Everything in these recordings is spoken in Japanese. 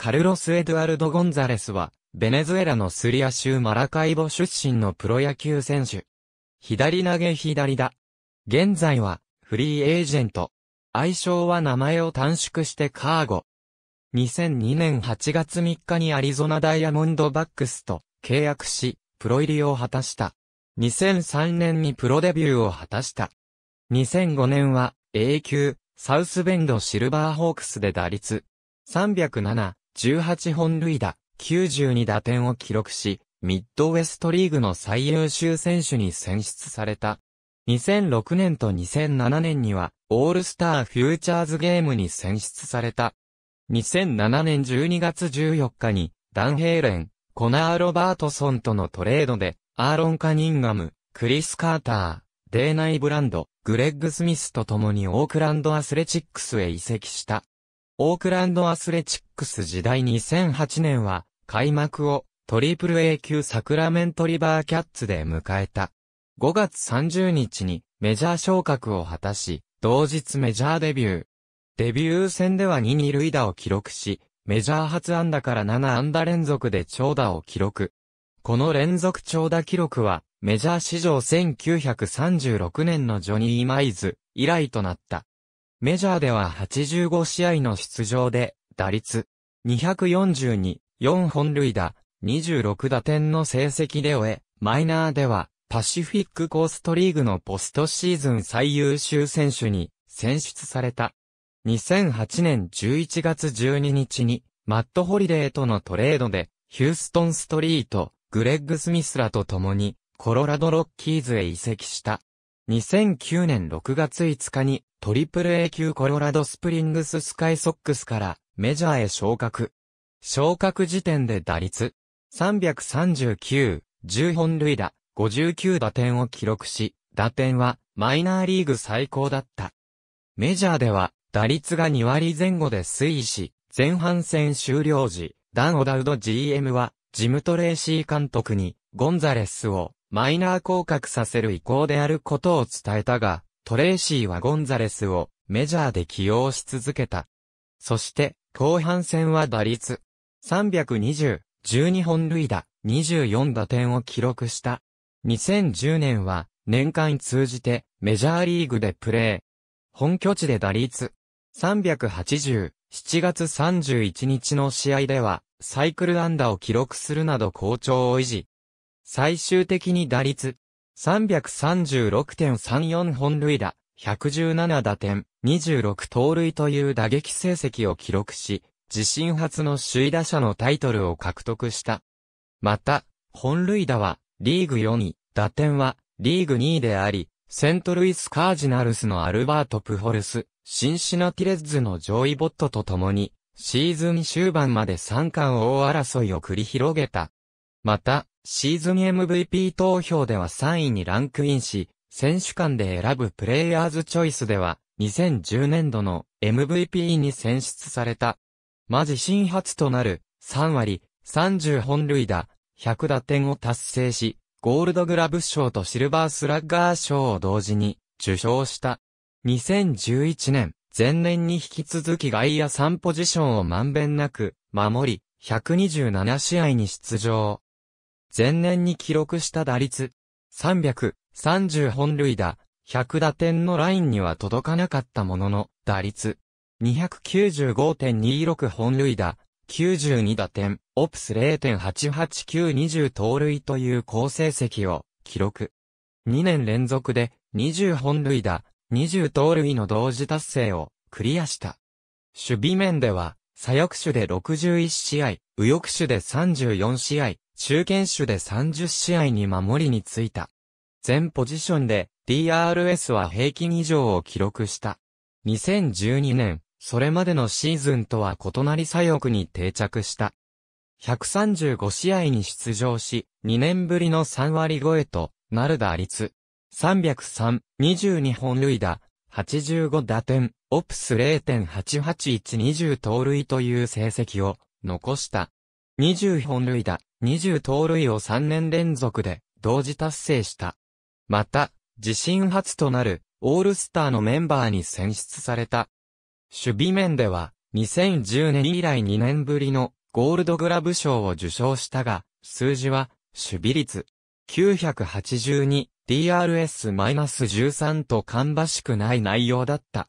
カルロス・エドゥアルド・ゴンザレスは、ベネズエラのスリア州マラカイボ出身のプロ野球選手。左投げ左だ。現在は、フリーエージェント。愛称は名前を短縮してカーゴ。2002年8月3日にアリゾナダイヤモンドバックスと契約し、プロ入りを果たした。2003年にプロデビューを果たした。2005年は、A 級、サウスベンドシルバーホークスで打率、307、18本塁打、92打点を記録し、ミッドウェストリーグの最優秀選手に選出された。2006年と2007年には、オールスターフューチャーズゲームに選出された。2007年12月14日に、ダンヘイレン、コナー・ロバートソンとのトレードで、アーロン・カニンガム、クリス・カーター、デーナイ・ブランド、グレッグ・スミスと共にオークランド・アスレチックスへ移籍した。オークランドアスレチックス時代2008年は開幕をトリプル A 級サクラメントリバーキャッツで迎えた。5月30日にメジャー昇格を果たし、同日メジャーデビュー。デビュー戦では2、二塁打を記録し、メジャー初安打から7安打連続で長打を記録。この連続長打記録は、メジャー史上1936年のジョニー・マイズ以来となった。メジャーでは85試合の出場で、打率242、4本塁打、26打点の成績で終え、マイナーでは、パシフィックコーストリーグのポストシーズン最優秀選手に選出された。2008年11月12日に、マット・ホリデーとのトレードで、ヒューストン・ストリート、グレッグ・スミスらと共に、コロラド・ロッキーズへ移籍した。2009年6月5日にトリプル A 級コロラドスプリングススカイソックスからメジャーへ昇格。昇格時点で打率339、10本塁打、59打点を記録し、打点はマイナーリーグ最高だった。メジャーでは打率が2割前後で推移し、前半戦終了時、ダン・オダウド GM は、ジムトレーシー監督に、ゴンザレスを、マイナー降格させる意向であることを伝えたが、トレーシーはゴンザレスをメジャーで起用し続けた。そして、後半戦は打率320、12本塁打、24打点を記録した。2010年は年間通じてメジャーリーグでプレー。本拠地で打率380、7月31日の試合ではサイクル安打を記録するなど好調を維持。最終的に打率、336.34本塁打、117打点、26盗塁という打撃成績を記録し、自身初の首位打者のタイトルを獲得した。また、本塁打はリーグ4位、打点はリーグ2位であり、セントルイス・カージナルスのアルバート・プホルス、シンシナティレッズのジョイ・ボットと共に、シーズン終盤まで三冠王争いを繰り広げた。また、シーズン MVP 投票では3位にランクインし、選手間で選ぶプレイヤーズチョイスでは、2010年度の MVP に選出された。マジ新初となる3割30本塁打100打点を達成し、ゴールドグラブ賞とシルバースラッガー賞を同時に受賞した。2011年、前年に引き続き外野3ポジションをまんべんなく守り、127試合に出場。前年に記録した打率、3 30本塁打、100打点のラインには届かなかったものの、打率、295.26本塁打、92打点、オプス0.88920盗塁という好成績を記録。2年連続で20本塁打、20盗塁の同時達成をクリアした。守備面では、左翼手で61試合、右翼手で34試合、中堅手で30試合に守りについた。全ポジションで DRS は平均以上を記録した。2012年、それまでのシーズンとは異なり左翼に定着した。135試合に出場し、2年ぶりの3割超えとなる打率。303、22本塁打、85打点、オプス0.88120盗塁という成績を残した。20本塁打、20盗塁を3年連続で同時達成した。また、自身初となるオールスターのメンバーに選出された。守備面では、2010年以来2年ぶりのゴールドグラブ賞を受賞したが、数字は、守備率、982、DRS-13 と芳しくない内容だった。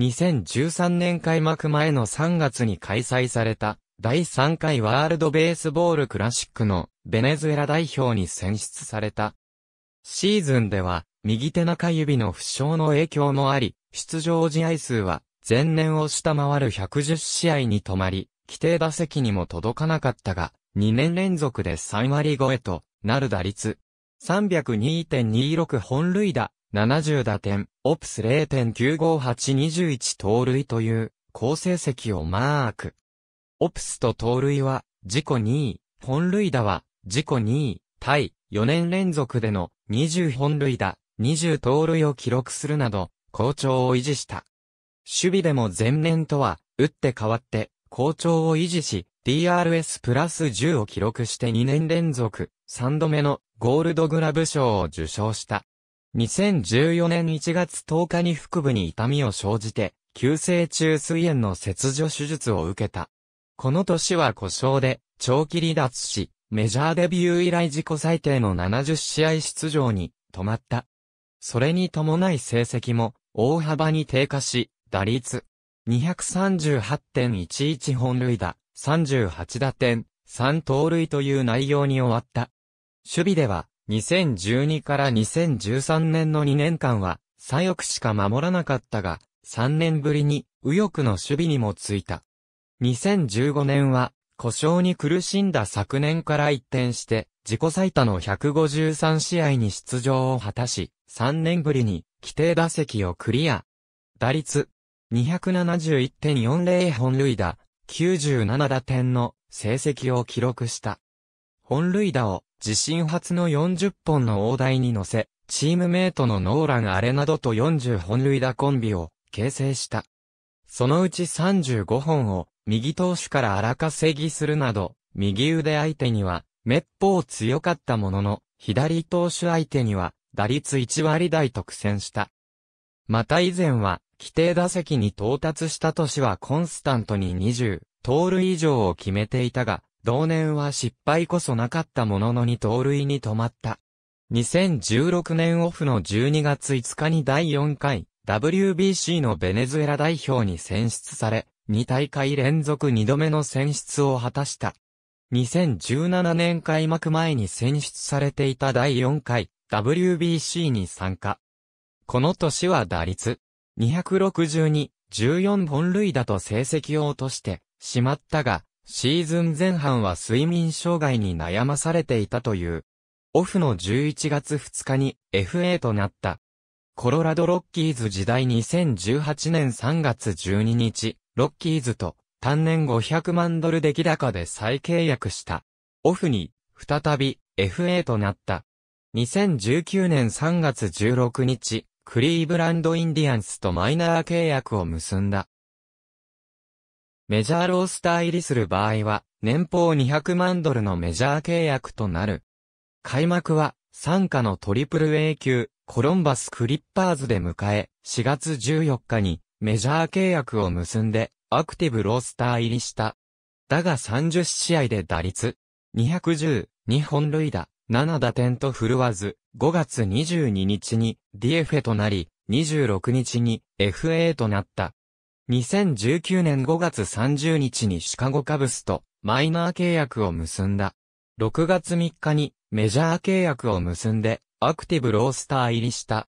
2013年開幕前の3月に開催された第3回ワールドベースボールクラシックのベネズエラ代表に選出された。シーズンでは、右手中指の負傷の影響もあり、出場試合数は前年を下回る110試合に止まり、規定打席にも届かなかったが、2年連続で3割超えとなる打率。302.26本塁打、70打点、オプス0.95821盗塁という好成績をマーク。オプスと盗塁は、自己2位、本塁打は、自己2位、対、4年連続での20本塁打、20盗塁を記録するなど、好調を維持した。守備でも前年とは、打って変わって、好調を維持し、DRS プラス10を記録して2年連続、3度目のゴールドグラブ賞を受賞した。2014年1月10日に腹部に痛みを生じて、急性中水炎の切除手術を受けた。この年は故障で、長期離脱し、メジャーデビュー以来自己最低の70試合出場に止まった。それに伴い成績も大幅に低下し、打率238.11本塁打、38打点、3盗塁という内容に終わった。守備では2012から2013年の2年間は左翼しか守らなかったが、3年ぶりに右翼の守備にもついた。2015年は、故障に苦しんだ昨年から一転して、自己最多の153試合に出場を果たし、3年ぶりに規定打席をクリア。打率271.40本塁打、97打点の成績を記録した。本塁打を自身初の40本の大台に乗せ、チームメイトのノーラン・アレなどと40本塁打コンビを形成した。そのうち35本を右投手から荒稼ぎするなど、右腕相手には、滅法強かったものの、左投手相手には、打率1割台と苦戦した。また以前は、規定打席に到達した年はコンスタントに20、盗塁以上を決めていたが、同年は失敗こそなかったものの2盗塁に止まった。2016年オフの12月5日に第4回 WBC のベネズエラ代表に選出され、2大会連続2度目の選出を果たした。2017年開幕前に選出されていた第4回 WBC に参加。この年は打率262、14本塁打と成績を落としてしまったが、シーズン前半は睡眠障害に悩まされていたという。オフの11月2日に FA となった。コロラドロッキーズ時代2018年3月12日、ロッキーズと単年500万ドル出来高で再契約した。オフに、再び FA となった。2019年3月16日、クリーブランドインディアンスとマイナー契約を結んだ。メジャーロースター入りする場合は、年俸200万ドルのメジャー契約となる。開幕は、参加のトリプル A 級、コロンバス・クリッパーズで迎え、4月14日にメジャー契約を結んで、アクティブロースター入りした。だが30試合で打率、210、2本塁打、7打点と振るわず、5月22日に DFA となり、26日に FA となった。2019年5月30日にシカゴカブスとマイナー契約を結んだ。6月3日にメジャー契約を結んでアクティブロースター入りした。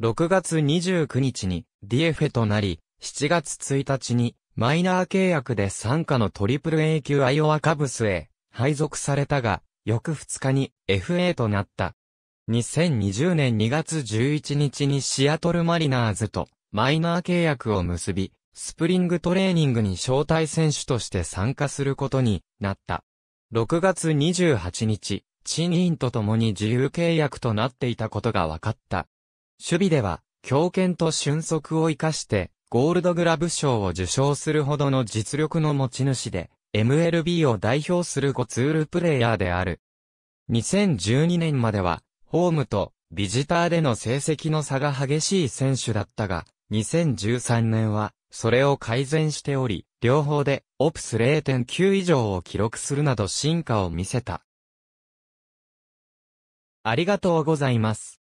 6月29日にディエフェとなり、7月1日にマイナー契約で参加のトリプル A 級アイオワカブスへ配属されたが、翌2日に FA となった。2020年2月11日にシアトルマリナーズとマイナー契約を結び、スプリングトレーニングに招待選手として参加することになった。6月28日、賃金とともに自由契約となっていたことが分かった。守備では、強肩と俊足を活かして、ゴールドグラブ賞を受賞するほどの実力の持ち主で、MLB を代表する5ツールプレイヤーである。2012年までは、ホームとビジターでの成績の差が激しい選手だったが、2013年は、それを改善しており、両方で、オプス0.9以上を記録するなど進化を見せた。ありがとうございます。